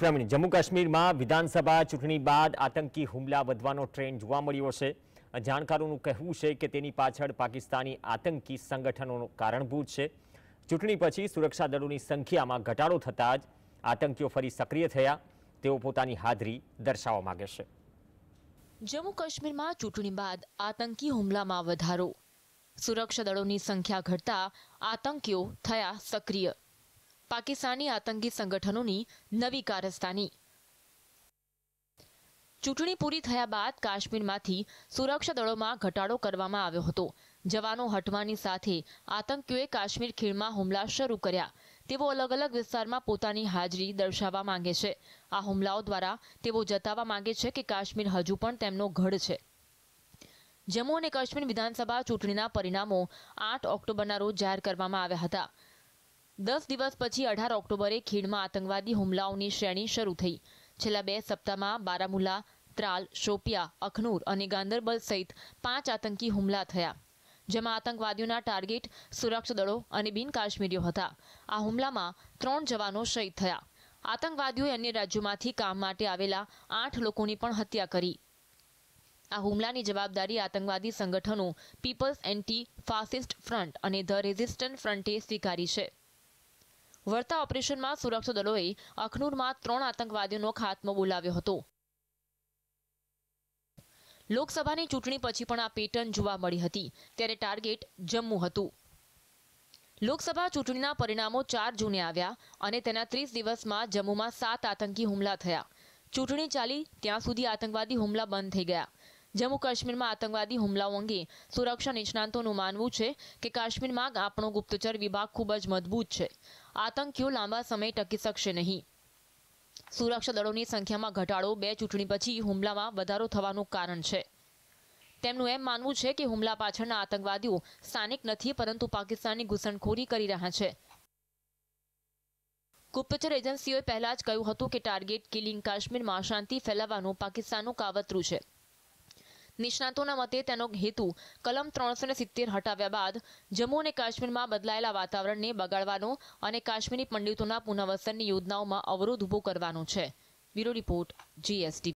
ઉપરામણી જમ્મુ કાશ્મીરમાં વિધાનસભા ચૂંટણી બાદ આતંકી હુમલા વધવાનો ટ્રેન્ડ જોવા મળ્યો છે જાણકારોનું કહેવું છે કે તેની પાછળ પાકિસ્તાની આતંકી સંગઠનોનું કારણભૂત છે ચૂંટણી પછી સુરક્ષા દળોની સંખ્યામાં ઘટાડો થતાં જ આતંકીઓ ફરી સક્રિય થયા તેઓ પોતાની હાજરી દર્શાવવા માગે છે જમ્મુ કાશ્મીરમાં ચૂંટણી બાદ આતંકી હુમલામાં વધારો સુરક્ષા દળોની સંખ્યા ઘટતા આતંકીઓ થયા સક્રિય પાકિસ્તાની આતંકી સંગઠનોની નવી કારસ્તાની ચૂંટણી પૂરી થયા બાદ કાશ્મીરમાંથી સુરક્ષા દળોમાં ઘટાડો કરવામાં આવ્યો હતો જવાનો હટવાની સાથે આતંકીઓએ કાશ્મીર ખીણમાં હુમલા શરૂ કર્યા તેઓ અલગ અલગ વિસ્તારમાં પોતાની હાજરી દર્શાવવા માંગે છે આ હુમલાઓ દ્વારા તેઓ જતાવવા માંગે છે કે કાશ્મીર હજુ પણ તેમનો ગઢ છે જમ્મુ અને કાશ્મીર વિધાનસભા ચૂંટણીના પરિણામો આઠ ઓક્ટોબરના રોજ જાહેર કરવામાં આવ્યા હતા દસ દિવસ પછી અઢાર ઓક્ટોબરે ખીણમાં આતંકવાદી હુમલાઓની શ્રેણી શરૂ થઈ છેલ્લા બે સપ્તાહમાં બારામુલા ત્રાલ શોપિયા અખનૂર અને ગાંદરબલ સહિત પાંચ આતંકી હુમલા થયા જેમાં આતંકવાદીઓના ટાર્ગેટ સુરક્ષા દળો અને બિન કાશ્મીરીઓ હતા આ હુમલામાં ત્રણ જવાનો શહીદ થયા આતંકવાદીઓએ અન્ય રાજ્યોમાંથી કામ માટે આવેલા આઠ લોકોની પણ હત્યા કરી આ હુમલાની જવાબદારી આતંકવાદી સંગઠનો પીપલ્સ એન્ટી ફાસિસ્ટ ફ્રન્ટ અને ધ રેઝિસ્ટન્ટ ફ્રન્ટે સ્વીકારી છે વર્તા ઓપરેશનમાં સુરક્ષા દળોએ અખનૂરમાં ત્રણ આતંકવાદીઓનો ખાત્મો બોલાવ્યો હતો લોકસભાની ચૂંટણી પછી પણ આ પેટર્ન જોવા મળી હતી ત્યારે ટાર્ગેટ જમ્મુ હતું લોકસભા ચૂંટણીના પરિણામો ચાર જૂને આવ્યા અને તેના ત્રીસ દિવસમાં જમ્મુમાં સાત આતંકી હુમલા થયા ચૂંટણી ચાલી ત્યાં સુધી આતંકવાદી હુમલા બંધ થઈ ગયા જમ્મુ કાશ્મીરમાં આતંકવાદી હુમલાઓ અંગે સુરક્ષા નિષ્ણાંતોનું માનવું છે કે કાશ્મીરમાં આપણો ગુપ્તચર વિભાગ ખૂબ જ મજબૂત છે આતંકીઓ લાંબા સમય ટકી શકશે નહીં સુરક્ષા દળોની સંખ્યામાં ઘટાડો બે ચૂંટણી પછી હુમલામાં વધારો થવાનું કારણ છે તેમનું એમ માનવું છે કે હુમલા પાછળના આતંકવાદીઓ સ્થાનિક નથી પરંતુ પાકિસ્તાનની ઘૂસણખોરી કરી રહ્યા છે ગુપ્તચર એજન્સીઓએ પહેલા જ કહ્યું હતું કે ટાર્ગેટ કિલિંગ કાશ્મીરમાં શાંતિ ફેલાવવાનું પાકિસ્તાનનું કાવતરું છે નિષ્ણાતોના મતે તેનો હેતુ કલમ ત્રણસો સિત્તેર હટાવ્યા બાદ જમ્મુ અને કાશ્મીરમાં બદલાયેલા વાતાવરણને બગાડવાનો અને કાશ્મીરી પંડિતોના પુનઃવસનની યોજનાઓમાં અવરોધ ઊભો કરવાનો છે બ્યુરો રિપોર્ટ જીએસટી